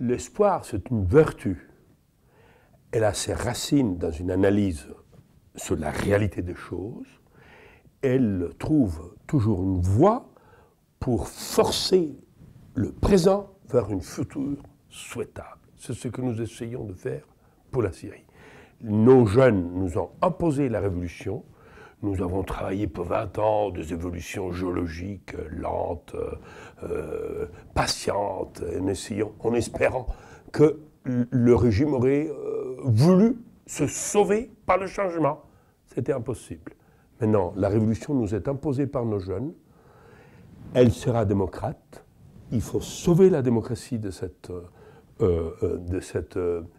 L'espoir, c'est une vertu. Elle a ses racines dans une analyse sur la réalité des choses. Elle trouve toujours une voie pour forcer le présent vers une future souhaitable. C'est ce que nous essayons de faire pour la Syrie. Nos jeunes nous ont imposé la révolution, nous avons travaillé pour 20 ans des évolutions géologiques lentes, euh, euh, patientes, en espérant que le régime aurait euh, voulu se sauver par le changement. C'était impossible. Maintenant, la révolution nous est imposée par nos jeunes. Elle sera démocrate. Il faut sauver la démocratie de cette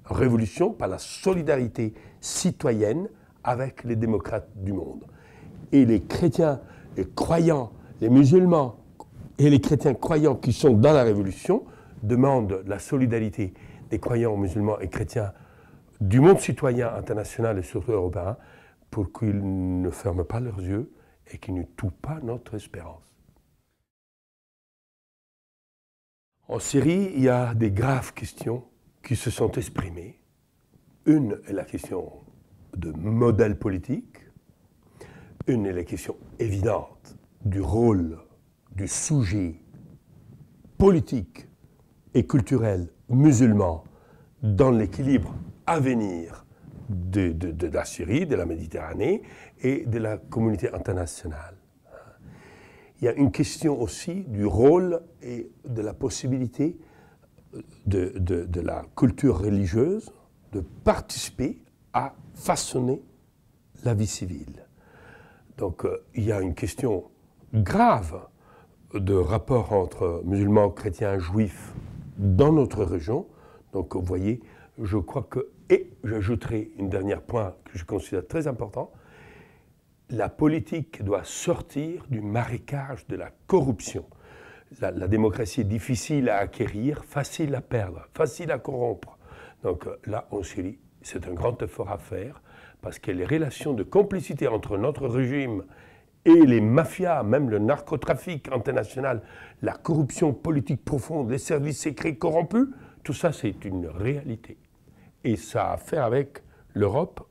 révolution par la solidarité citoyenne avec les démocrates du monde. Et les chrétiens, les croyants, les musulmans et les chrétiens croyants qui sont dans la révolution demandent la solidarité des croyants musulmans et chrétiens du monde citoyen international et surtout européen pour qu'ils ne ferment pas leurs yeux et qu'ils ne tuent pas notre espérance. En Syrie, il y a des graves questions qui se sont exprimées. Une est la question de modèle politique, une est la question évidente du rôle, du sujet politique et culturel musulman dans l'équilibre à venir de, de, la Syrie, de la Méditerranée et de la communauté internationale. Il y a une question aussi du rôle et de la possibilité de, de la culture religieuse de participer a façonné la vie civile. Donc euh, il y a une question grave de rapport entre musulmans, chrétiens, juifs dans notre région. Donc vous voyez, je crois que, et j'ajouterai une dernière point que je considère très important, la politique doit sortir du marécage de la corruption. La, démocratie est difficile à acquérir, facile à perdre, facile à corrompre. Donc là, on se dit, c'est un grand effort à faire parce que les relations de complicité entre notre régime et les mafias, même le narcotrafic international, la corruption politique profonde, les services secrets corrompus, tout ça c'est une réalité. Et ça a à faire avec l'Europe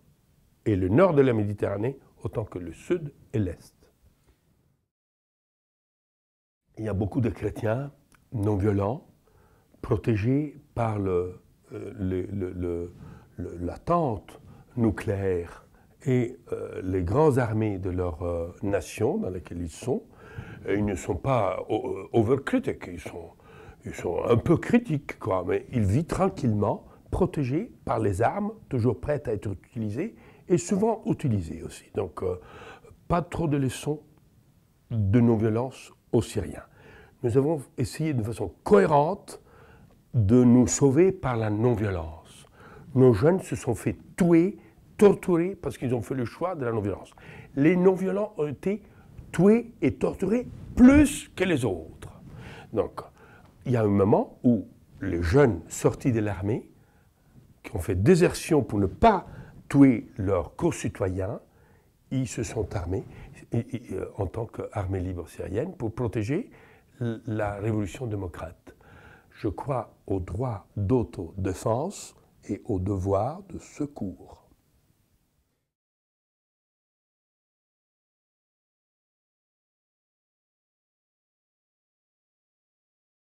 et le nord de la Méditerranée autant que le sud et l'est. Il y a beaucoup de chrétiens non violents, protégés par le, euh, le l'attente nucléaire et euh, les grandes armées de leur euh, nation dans laquelle ils sont, euh, ils ne sont pas overcritiques, ils sont, ils sont un peu critiques, quoi, mais ils vivent tranquillement, protégés par les armes, toujours prêtes à être utilisées, et souvent utilisées aussi. Donc, pas trop de leçons de non-violence aux Syriens. Nous avons essayé de façon cohérente de nous sauver par la non-violence nos jeunes se sont fait tuer, torturer, parce qu'ils ont fait le choix de la non-violence. Les non-violents ont été tués et torturés plus que les autres. Donc, il y a un moment où les jeunes sortis de l'armée, qui ont fait désertion pour ne pas tuer leurs co ils se sont armés euh, en tant qu'armée libre syrienne pour protéger la révolution démocrate. Je crois au droit d'autodéfense et au devoir de secours.